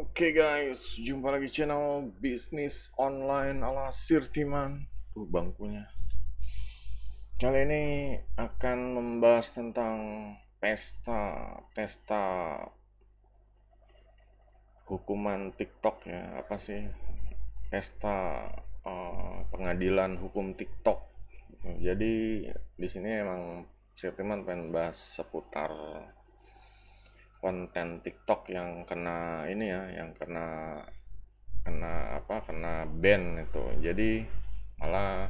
Oke guys, jumpa lagi channel bisnis online ala Sirtiman. Tuh bangkunya. Kali ini akan membahas tentang pesta pesta hukuman TikTok ya. Apa sih? Pesta uh, pengadilan hukum TikTok. Jadi di sini emang Sirtiman pengen bahas seputar konten TikTok yang kena ini ya, yang kena kena apa? Kena ban itu. Jadi malah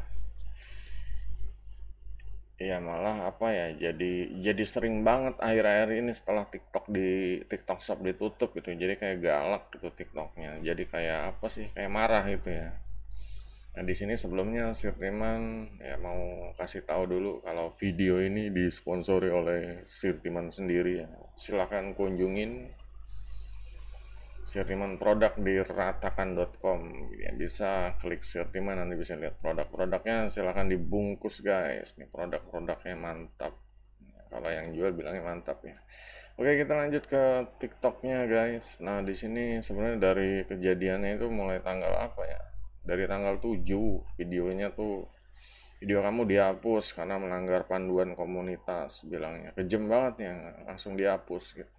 ya malah apa ya jadi jadi sering banget akhir-akhir ini setelah TikTok di TikTok Shop ditutup gitu jadi kayak galak gitu TikToknya jadi kayak apa sih kayak marah gitu ya Nah, di sini sebelumnya Timan ya mau kasih tahu dulu kalau video ini disponsori oleh Sir Timan sendiri ya. Silahkan kunjungin Sir Timan produk di ratakan.com. Ya, bisa klik Sir Timan nanti bisa lihat produk-produknya. Silahkan dibungkus guys. Nih produk-produknya mantap. kalau yang jual bilangnya mantap ya. Oke kita lanjut ke TikToknya guys. Nah di sini sebenarnya dari kejadiannya itu mulai tanggal apa ya? dari tanggal 7 videonya tuh video kamu dihapus karena melanggar panduan komunitas bilangnya kejem banget ya langsung dihapus gitu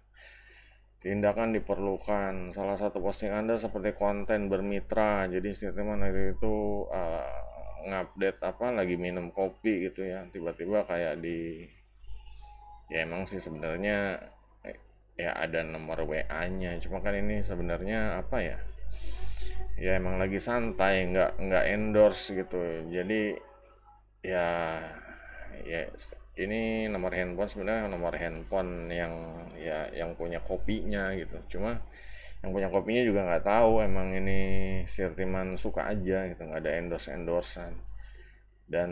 tindakan diperlukan salah satu posting anda seperti konten bermitra jadi statement itu, itu uh, eh, ngupdate apa lagi minum kopi gitu ya tiba-tiba kayak di ya emang sih sebenarnya eh, ya ada nomor WA nya cuma kan ini sebenarnya apa ya ya emang lagi santai nggak nggak endorse gitu jadi ya ya ini nomor handphone sebenarnya nomor handphone yang ya yang punya kopinya gitu cuma yang punya kopinya juga nggak tahu emang ini Sirtiman suka aja gitu nggak ada endorse endorsean dan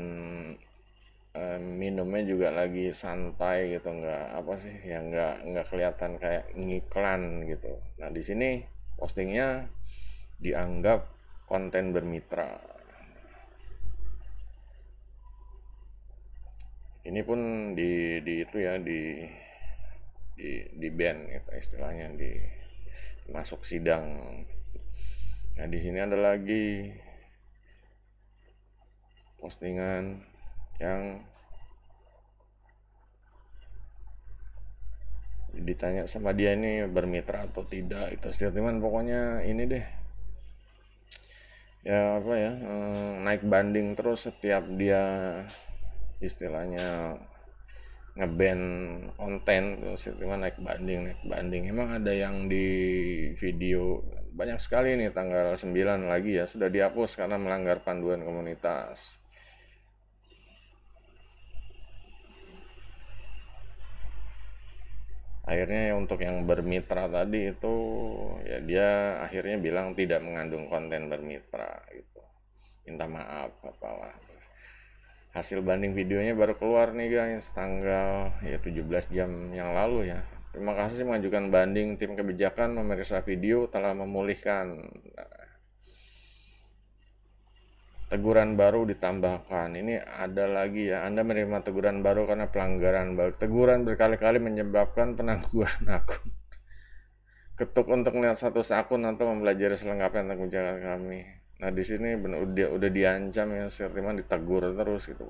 eh, minumnya juga lagi santai gitu nggak apa sih ya nggak nggak kelihatan kayak ngiklan gitu nah di sini postingnya dianggap konten bermitra. Ini pun di, di itu ya di di, di band gitu, istilahnya di masuk sidang. Nah di sini ada lagi postingan yang ditanya sama dia ini bermitra atau tidak itu setiap pokoknya ini deh ya apa ya eh, naik banding terus setiap dia istilahnya ngeband konten terus itu naik banding naik banding emang ada yang di video banyak sekali nih tanggal 9 lagi ya sudah dihapus karena melanggar panduan komunitas akhirnya untuk yang bermitra tadi itu ya dia akhirnya bilang tidak mengandung konten bermitra itu, minta maaf apalah hasil banding videonya baru keluar nih guys tanggal ya 17 jam yang lalu ya terima kasih mengajukan banding tim kebijakan memeriksa video telah memulihkan teguran baru ditambahkan. Ini ada lagi ya, Anda menerima teguran baru karena pelanggaran baru. Teguran berkali-kali menyebabkan penangguhan akun. Ketuk untuk melihat status akun atau mempelajari selengkapnya tentang kebijakan kami. Nah di sini benar udah, udah diancam ya, sertiman ditegur terus gitu.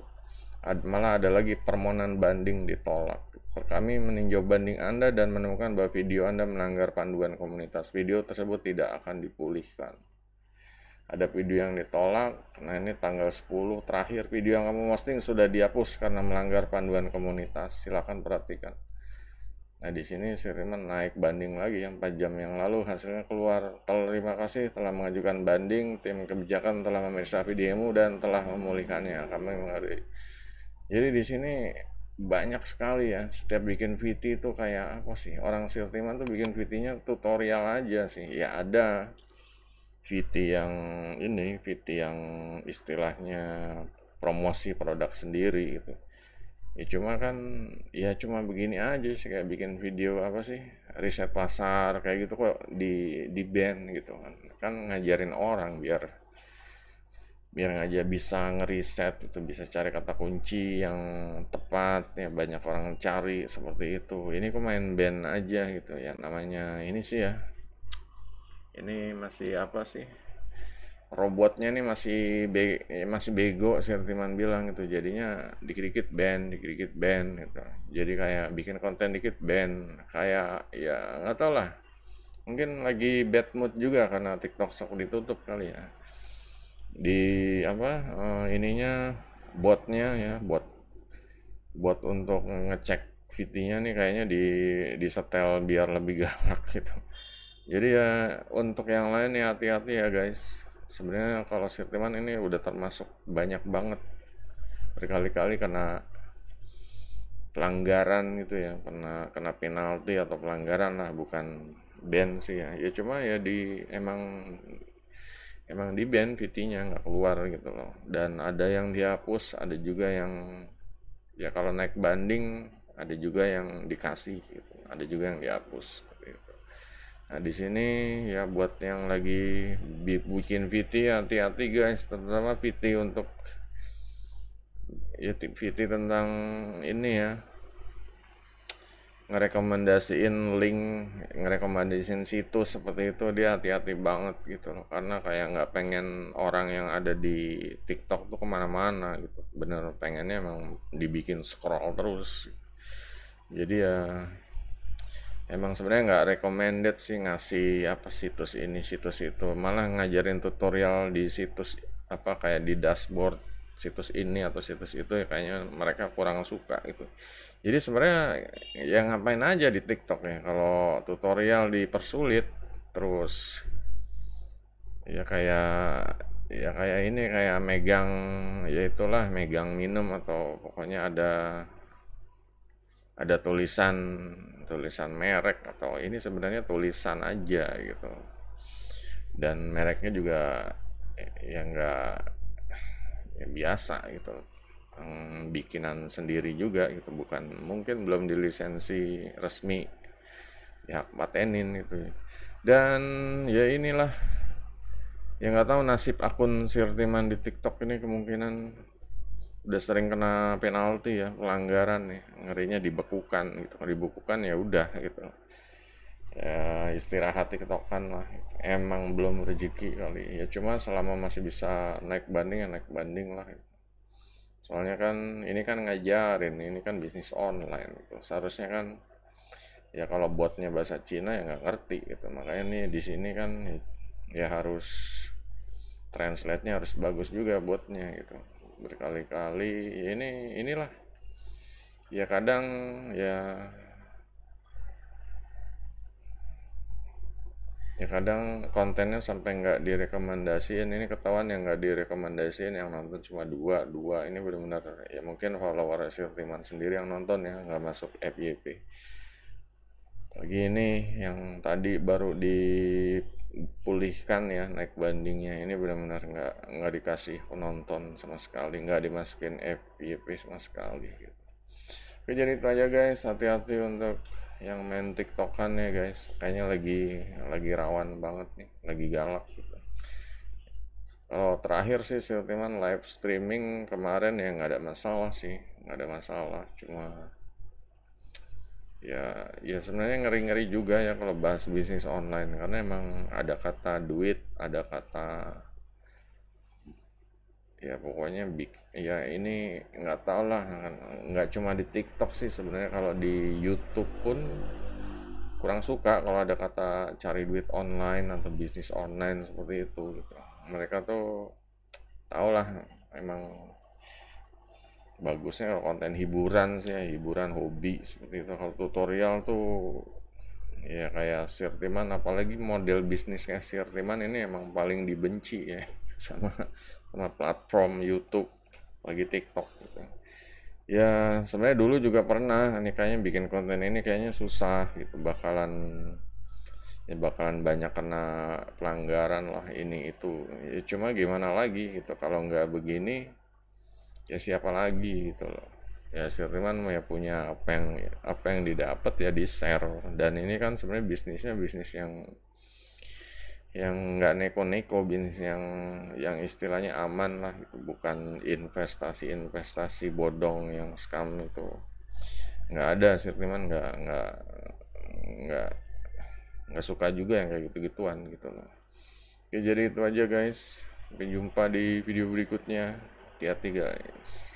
Ad, malah ada lagi permohonan banding ditolak. Kami meninjau banding Anda dan menemukan bahwa video Anda melanggar panduan komunitas. Video tersebut tidak akan dipulihkan ada video yang ditolak nah ini tanggal 10 terakhir video yang kamu posting sudah dihapus karena melanggar panduan komunitas silahkan perhatikan nah di sini Siriman naik banding lagi yang 4 jam yang lalu hasilnya keluar terima kasih telah mengajukan banding tim kebijakan telah memeriksa videomu dan telah memulihkannya kami mengerti. jadi di sini banyak sekali ya setiap bikin VT itu kayak apa sih orang Sirtiman tuh bikin VT-nya tutorial aja sih ya ada VT yang ini VT yang istilahnya promosi produk sendiri itu. ya cuma kan ya cuma begini aja sih kayak bikin video apa sih riset pasar kayak gitu kok di di band gitu kan kan ngajarin orang biar biar ngajak bisa ngeriset itu bisa cari kata kunci yang tepat ya banyak orang cari seperti itu ini kok main band aja gitu ya namanya ini sih ya ini masih apa sih robotnya ini masih be masih bego Sertiman bilang gitu jadinya dikit-dikit band dikit-dikit band gitu jadi kayak bikin konten dikit band kayak ya nggak tau lah mungkin lagi bad mood juga karena TikTok sok ditutup kali ya di apa uh, ininya botnya ya bot bot untuk ngecek vt nih kayaknya di di setel biar lebih galak gitu jadi ya untuk yang lain ya hati-hati ya guys sebenarnya kalau sirtiman ini udah termasuk banyak banget berkali-kali karena pelanggaran gitu ya kena kena penalti atau pelanggaran lah bukan band sih ya ya cuma ya di emang emang di band PT-nya nggak keluar gitu loh dan ada yang dihapus ada juga yang ya kalau naik banding ada juga yang dikasih gitu ada juga yang dihapus gitu. Nah, di sini ya buat yang lagi bikin VT hati-hati guys, terutama VT untuk ya VT tentang ini ya ngerekomendasiin link, ngerekomendasiin situs seperti itu dia hati-hati banget gitu loh karena kayak nggak pengen orang yang ada di TikTok tuh kemana-mana gitu bener pengennya emang dibikin scroll terus jadi ya emang sebenarnya nggak recommended sih ngasih apa situs ini situs itu malah ngajarin tutorial di situs apa kayak di dashboard situs ini atau situs itu ya kayaknya mereka kurang suka gitu jadi sebenarnya ya ngapain aja di TikTok ya kalau tutorial dipersulit terus ya kayak ya kayak ini kayak megang ya itulah megang minum atau pokoknya ada ada tulisan tulisan merek atau ini sebenarnya tulisan aja gitu dan mereknya juga yang nggak ya biasa gitu yang bikinan sendiri juga gitu bukan mungkin belum dilisensi resmi ya patenin gitu dan ya inilah yang nggak tahu nasib akun Sirtiman di TikTok ini kemungkinan udah sering kena penalti ya pelanggaran nih ngerinya dibekukan gitu dibekukan ya udah gitu ya istirahat diketokan lah gitu. emang belum rezeki kali ya cuma selama masih bisa naik banding ya naik banding lah gitu. soalnya kan ini kan ngajarin ini kan bisnis online gitu seharusnya kan ya kalau buatnya bahasa Cina ya nggak ngerti gitu makanya nih di sini kan ya harus translate-nya harus bagus juga buatnya gitu berkali-kali ini inilah ya kadang ya ya kadang kontennya sampai nggak direkomendasiin ini ketahuan yang nggak direkomendasiin yang nonton cuma dua dua ini benar-benar ya mungkin follower Sirtiman sendiri yang nonton ya nggak masuk FYP lagi ini yang tadi baru di pulihkan ya naik bandingnya ini benar-benar nggak nggak dikasih penonton sama sekali nggak dimasukin FYP sama sekali gitu. Oke jadi itu aja guys hati-hati untuk yang main tiktokan ya guys kayaknya lagi lagi rawan banget nih lagi galak gitu kalau terakhir sih Siltiman live streaming kemarin ya nggak ada masalah sih nggak ada masalah cuma ya ya sebenarnya ngeri-ngeri juga ya kalau bahas bisnis online karena emang ada kata duit ada kata ya pokoknya big ya ini nggak tau lah kan, nggak cuma di TikTok sih sebenarnya kalau di YouTube pun kurang suka kalau ada kata cari duit online atau bisnis online seperti itu gitu mereka tuh tau lah emang bagusnya konten hiburan sih ya, hiburan hobi seperti itu kalau tutorial tuh ya kayak Sirtiman apalagi model bisnisnya Sirtiman ini emang paling dibenci ya sama sama platform YouTube lagi TikTok gitu ya sebenarnya dulu juga pernah Ini kayaknya bikin konten ini kayaknya susah gitu bakalan ya bakalan banyak kena pelanggaran lah ini itu ya, cuma gimana lagi gitu kalau nggak begini ya siapa lagi gitu loh ya seniman ya punya apa yang apa yang didapat ya di share dan ini kan sebenarnya bisnisnya bisnis yang yang nggak neko-neko bisnis yang yang istilahnya aman lah itu bukan investasi investasi bodong yang scam itu nggak ada siriman nggak nggak nggak nggak suka juga yang kayak gitu-gituan gitu loh Oke, ya, jadi itu aja guys sampai jumpa di video berikutnya hati-hati guys